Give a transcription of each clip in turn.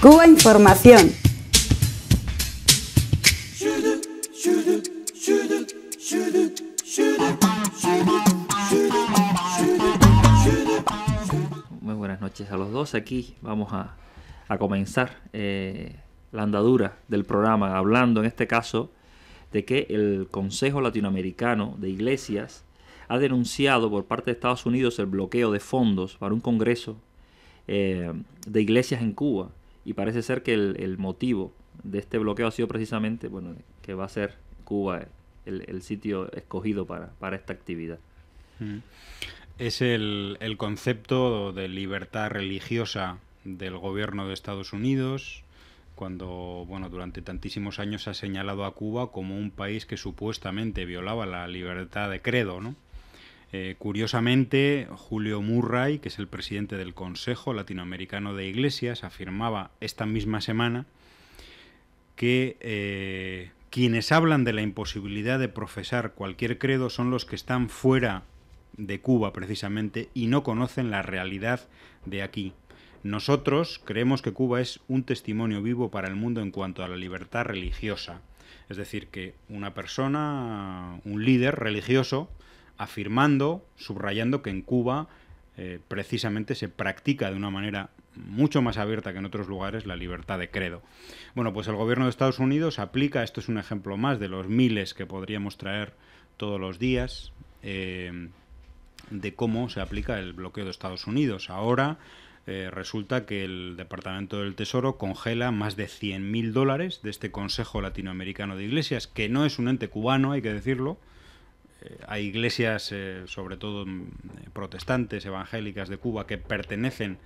Cuba Información. Muy buenas noches a los dos. Aquí vamos a, comenzar eh, la andadura del programa, hablando en este caso de que el Consejo Latinoamericano de Iglesias ha denunciado por parte de Estados Unidos el bloqueo de fondos para un congreso eh, de iglesias en Cuba y parece ser que el, motivo de este bloqueo ha sido precisamente bueno, que va a ser Cuba el, sitio escogido para, esta actividad. Mm. Es el, el concepto de libertad religiosa del gobierno de Estados Unidos, cuando bueno, durante tantísimos años ha señalado a Cuba como un país que supuestamente violaba la libertad de credo, ¿no? Eh, curiosamente, Julio Murray, que es el presidente del Consejo Latinoamericano de Iglesias, afirmaba esta misma semana que eh, quienes hablan de la imposibilidad de profesar cualquier credo son los que están fuera de Cuba precisamente y no conocen la realidad de aquí. Nosotros creemos que Cuba es un testimonio vivo para el mundo en cuanto a la libertad religiosa. Es decir, que una persona, un líder religioso, afirmando, subrayando que en Cuba eh, precisamente se practica de una manera mucho más abierta que en otros lugares la libertad de credo. Bueno, pues el gobierno de Estados Unidos aplica, esto es un ejemplo más de los miles que podríamos traer todos los días, eh, de cómo se aplica el bloqueo de Estados Unidos. Ahora eh, resulta que el Departamento del Tesoro congela más de 100.000 dólares de este Consejo Latinoamericano de Iglesias, que no es un ente cubano, hay que decirlo, eh, hay iglesias, eh, sobre todo mm, protestantes, evangélicas de Cuba, que pertenecen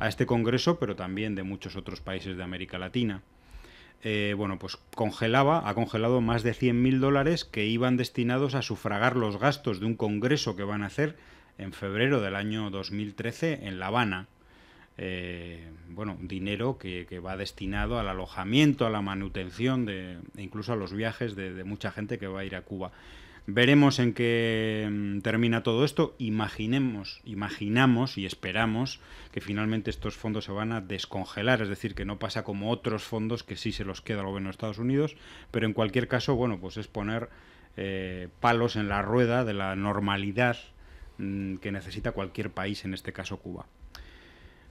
a este Congreso, pero también de muchos otros países de América Latina. Eh, bueno, pues congelaba, ha congelado más de 100.000 dólares que iban destinados a sufragar los gastos de un congreso que van a hacer en febrero del año 2013 en La Habana. bueno, dinero que, que, va destinado al alojamiento, a la manutención de, e incluso a los viajes de, de mucha gente que va a ir a Cuba. Veremos en qué mm, termina todo esto. Imaginemos, imaginamos y esperamos que finalmente estos fondos se van a descongelar, es decir, que no pasa como otros fondos que sí se los queda el gobierno de Estados Unidos, pero en cualquier caso, bueno, pues es poner eh, palos en la rueda de la normalidad mm, que necesita cualquier país, en este caso Cuba.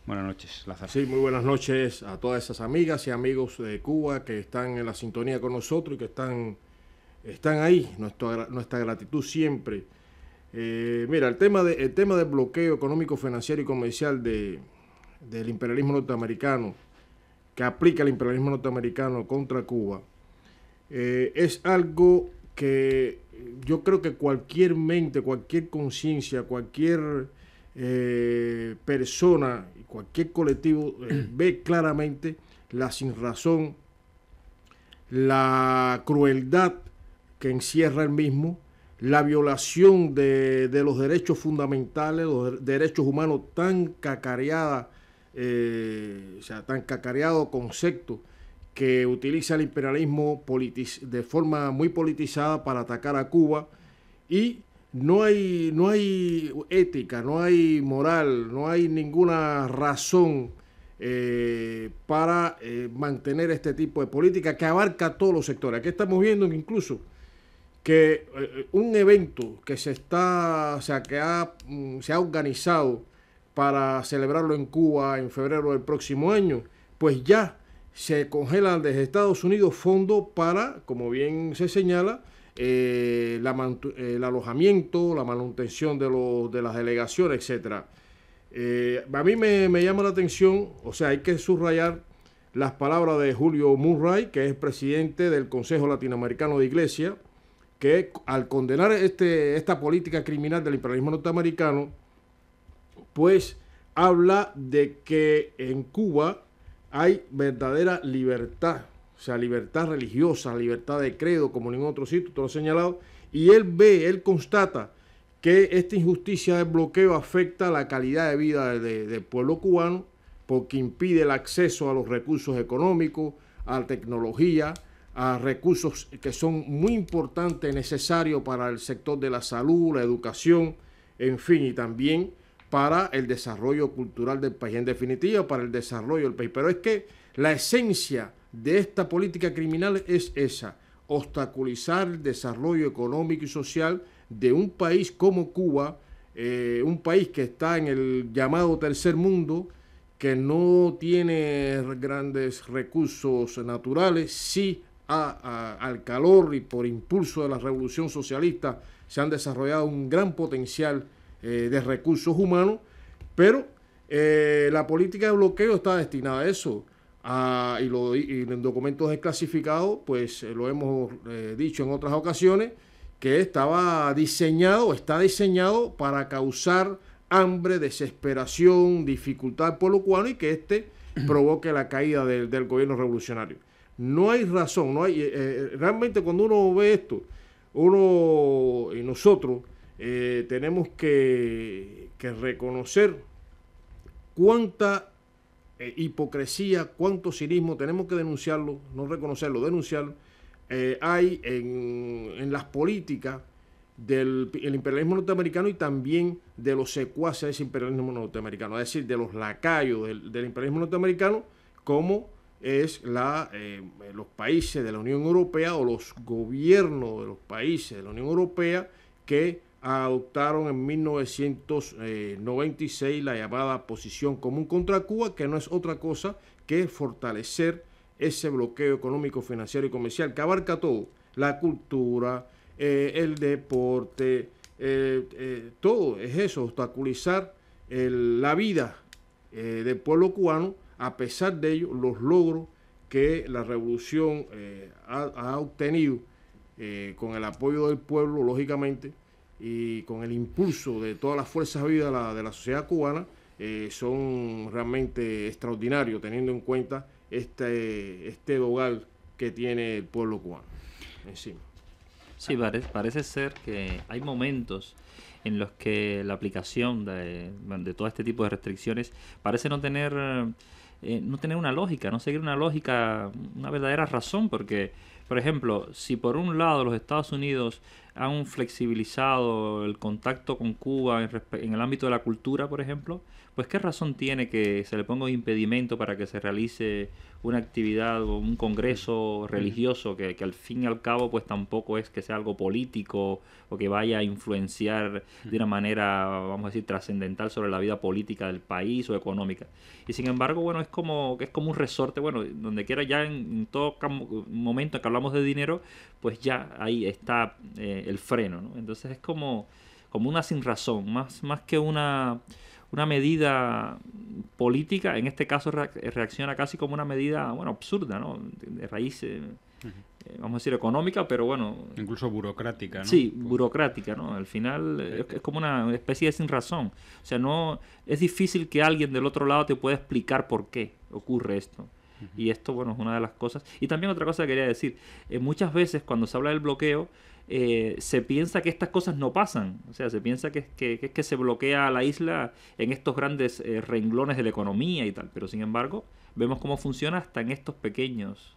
Buenas noches, Lazar. Sí, muy buenas noches a todas esas amigas y amigos de Cuba que están en la sintonía con nosotros y que están están ahí, nuestra, gratitud siempre. Eh, mira, el tema, de, tema del bloqueo económico, financiero y comercial de, del imperialismo norteamericano, que aplica el imperialismo norteamericano contra Cuba, eh, es algo que yo creo que cualquier mente, cualquier conciencia, cualquier eh, persona, cualquier colectivo ve claramente la sinrazón, la crueldad que encierra el mismo, la violación de, los derechos fundamentales, los derechos humanos tan cacareada, eh, o sea, tan cacareado concepto que utiliza el imperialismo de forma muy politizada para atacar a Cuba y no hay, no hay ética, no hay moral, no hay ninguna razón eh, para eh, mantener este tipo de política que abarca todos los sectores. Aquí estamos viendo incluso que eh, un evento que se está, o sea, que ha, mm, se ha organizado para celebrarlo en Cuba en febrero del próximo año, pues ya se congelan desde Estados Unidos fondos para, como bien se señala, eh, eh, el alojamiento, la manutención de, las delegaciones, etc. a mí me, me, llama la atención, o sea, hay que subrayar las palabras de Julio Murray, que es presidente del Consejo Latinoamericano de Iglesia, que al condenar este, esta política criminal del imperialismo norteamericano, pues habla de que en Cuba hay verdadera libertad, o sea, libertad religiosa, libertad de credo, como en ningún otro sitio, todo lo señalado, y él ve, él constata que esta injusticia del bloqueo afecta la calidad de vida del pueblo cubano porque impide el acceso a los recursos económicos, a la tecnología, a recursos que son muy importantes, necesarios para el sector de la salud, la educación, en fin, y también para el desarrollo cultural del país, en definitiva, para el desarrollo del país. Pero es que la esencia de esta política criminal es esa, obstaculizar el desarrollo económico y social de un país como Cuba, eh, un país que está en el llamado tercer mundo, que no tiene grandes recursos naturales, sí al calor y por impulso de la revolución socialista se han desarrollado un gran potencial eh, de recursos humanos, pero eh, la política de bloqueo está destinada a eso. y, lo, en documentos desclasificados, pues eh, lo hemos dicho en otras ocasiones, que estaba diseñado, está diseñado para causar hambre, desesperación, dificultad por lo cual y que este provoque la caída del gobierno revolucionario. No hay razón, no hay, eh, eh, realmente cuando uno ve esto, uno y nosotros eh, tenemos que, reconocer cuánta hipocresía, cuánto cinismo, tenemos que denunciarlo, no reconocerlo, denunciarlo, hay en, las políticas del imperialismo norteamericano y también de los secuaces de ese imperialismo norteamericano, es decir, de los lacayos del, del imperialismo norteamericano como es la, eh, los países de la Unión Europea o los gobiernos de los países de la Unión Europea que adoptaron en 1996 eh, la llamada posición común contra Cuba, que no es otra cosa que fortalecer ese bloqueo económico, financiero y comercial que abarca todo, la cultura, eh, el deporte, todo es eso, obstaculizar la vida del pueblo cubano a pesar de ello, los logros que la revolución eh, ha, obtenido eh, con el apoyo del pueblo, lógicamente, y con el impulso de todas las fuerzas de la, sociedad cubana, eh, son realmente extraordinarios, teniendo en cuenta este, este hogar que tiene el pueblo cubano Sí, parece, parece ser que hay momentos en los que la aplicación de, todo este tipo de restricciones parece no tener eh, no tener una lógica, no seguir una lógica, una verdadera razón, porque, por ejemplo, si por un lado los Estados Unidos han flexibilizado el contacto con Cuba en, el ámbito de la cultura, por ejemplo, pues qué razón tiene que se le ponga un impedimento para que se realice una actividad o un congreso mm. religioso que, al fin y al cabo pues tampoco es que sea algo político o que vaya a influenciar de una manera, vamos a decir, trascendental sobre la vida política del país o económica. Y sin embargo, bueno, es como, es como un resorte, bueno, donde quiera ya en, en todo momento que hablamos de dinero, pues ya ahí está... Eh, el freno. ¿no? Entonces es como, como una sin razón, más, más que una, medida política, en este caso reacciona casi como una medida, bueno, absurda, ¿no? De, raíz, eh, vamos a decir, económica, pero bueno... Incluso burocrática, ¿no? Sí, burocrática, ¿no? Al final eh, eh. es, como una especie de sin razón. O sea, no... Es difícil que alguien del otro lado te pueda explicar por qué ocurre esto. Y esto, bueno, es una de las cosas. Y también otra cosa que quería decir, eh, muchas veces cuando se habla del bloqueo, eh, se piensa que estas cosas no pasan, o sea, se piensa que, que, que, que se bloquea la isla en estos grandes eh, renglones de la economía y tal, pero sin embargo, vemos cómo funciona hasta en estos pequeños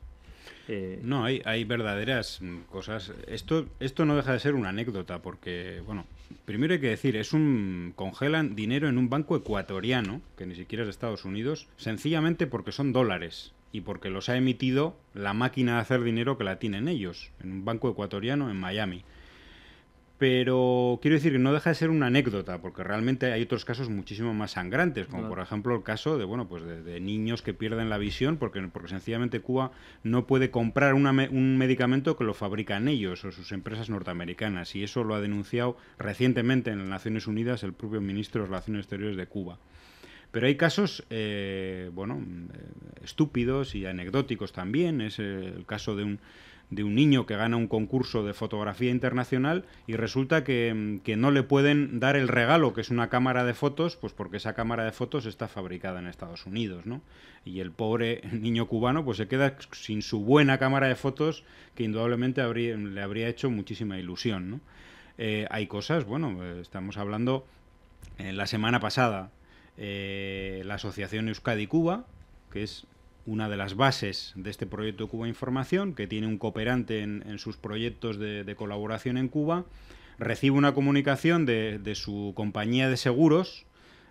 eh, no, hay, hay verdaderas mm, cosas. Esto, esto no deja de ser una anécdota, porque, bueno, primero hay que decir, es un. congelan dinero en un banco ecuatoriano, que ni siquiera es de Estados Unidos, sencillamente porque son dólares y porque los ha emitido la máquina de hacer dinero que la tienen ellos, en un banco ecuatoriano en Miami pero quiero decir que no deja de ser una anécdota, porque realmente hay otros casos muchísimo más sangrantes, como por ejemplo el caso de, bueno, pues de, niños que pierden la visión porque, porque sencillamente Cuba no puede comprar un medicamento que lo fabrican ellos o sus empresas norteamericanas, y eso lo ha denunciado recientemente en las Naciones Unidas el propio ministro de Relaciones Exteriores de Cuba. Pero hay casos, eh, bueno, eh, estúpidos y anecdóticos también, es eh, el caso de un de un niño que gana un concurso de fotografía internacional y resulta mm, que, no le pueden dar el regalo, que es una cámara de fotos, pues porque esa cámara de fotos está fabricada en Estados Unidos, ¿no? Y el pobre niño cubano pues se queda sin su buena cámara de fotos que indudablemente habría, le habría hecho muchísima ilusión, eh, hay cosas, bueno, eh, estamos hablando eh, la semana pasada, la Asociación Euskadi-Cuba, que es una de las bases de este proyecto Cuba Información, que tiene un cooperante en, sus proyectos de, colaboración en Cuba, recibe una comunicación de, su compañía de seguros,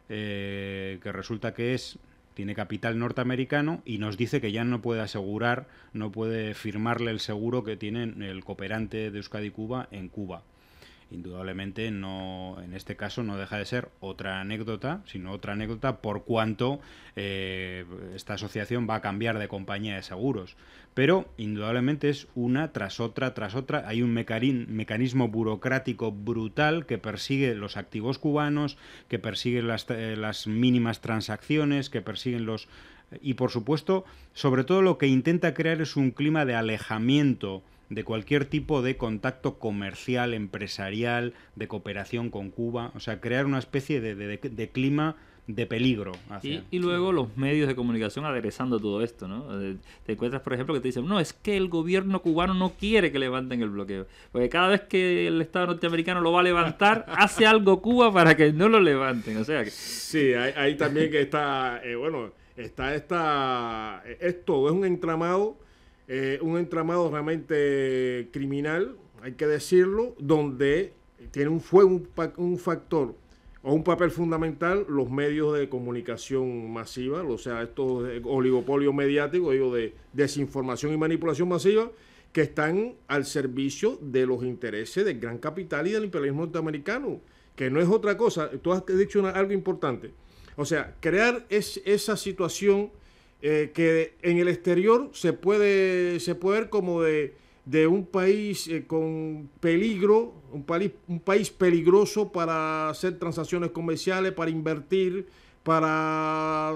eh, que resulta que es tiene capital norteamericano y nos dice que ya no puede asegurar, no puede firmarle el seguro que tiene el cooperante de Euskadi Cuba en Cuba indudablemente no, en este caso no deja de ser otra anécdota, sino otra anécdota por cuanto eh, esta asociación va a cambiar de compañía de seguros. Pero indudablemente es una tras otra, tras otra. Hay un mecanismo burocrático brutal que persigue los activos cubanos, que persigue las, eh, las mínimas transacciones, que persiguen los... Y por supuesto, sobre todo lo que intenta crear es un clima de alejamiento de cualquier tipo de contacto comercial, empresarial, de cooperación con Cuba, o sea, crear una especie de, clima de peligro. Y, luego los medios de comunicación aderezando todo esto, ¿no? Eh, te encuentras, por ejemplo, que te dicen, no, es que el gobierno cubano no quiere que levanten el bloqueo, porque cada vez que el Estado norteamericano lo va a levantar, hace algo Cuba para que no lo levanten, o sea Sí, hay, también que está, eh, bueno, está esta, esto es un entramado eh, un entramado realmente criminal, hay que decirlo, donde tiene un, fue un, factor o un papel fundamental los medios de comunicación masiva, o sea, estos eh, oligopolios mediáticos, digo, de desinformación y manipulación masiva, que están al servicio de los intereses del gran capital y del imperialismo norteamericano, que no es otra cosa. Tú has dicho algo importante. O sea, crear es, esa situación eh, que en el exterior se puede, se puede ver como de, de un país eh, con peligro, un país, peligroso para hacer transacciones comerciales, para invertir, para,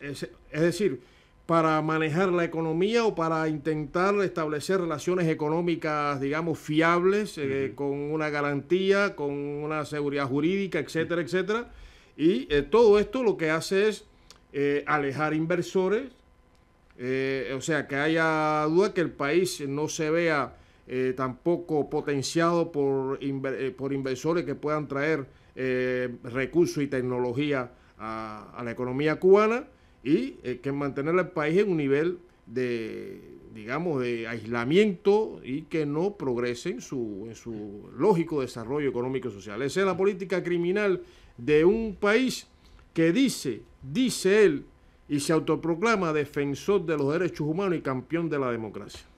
es, decir, para manejar la economía o para intentar establecer relaciones económicas, digamos, fiables, eh, con una garantía, con una seguridad jurídica, etcétera, etcétera. Y todo esto lo que hace es eh, alejar inversores, eh, o sea, que haya duda que el país no se vea eh, tampoco potenciado por, por inversores que puedan traer recursos y tecnología a, la economía cubana y que mantener al país en un nivel de, digamos, de aislamiento y que no progrese en su, en su lógico desarrollo económico y social. Esa es la política criminal de un país que dice dice él, y se autoproclama defensor de los derechos humanos y campeón de la democracia.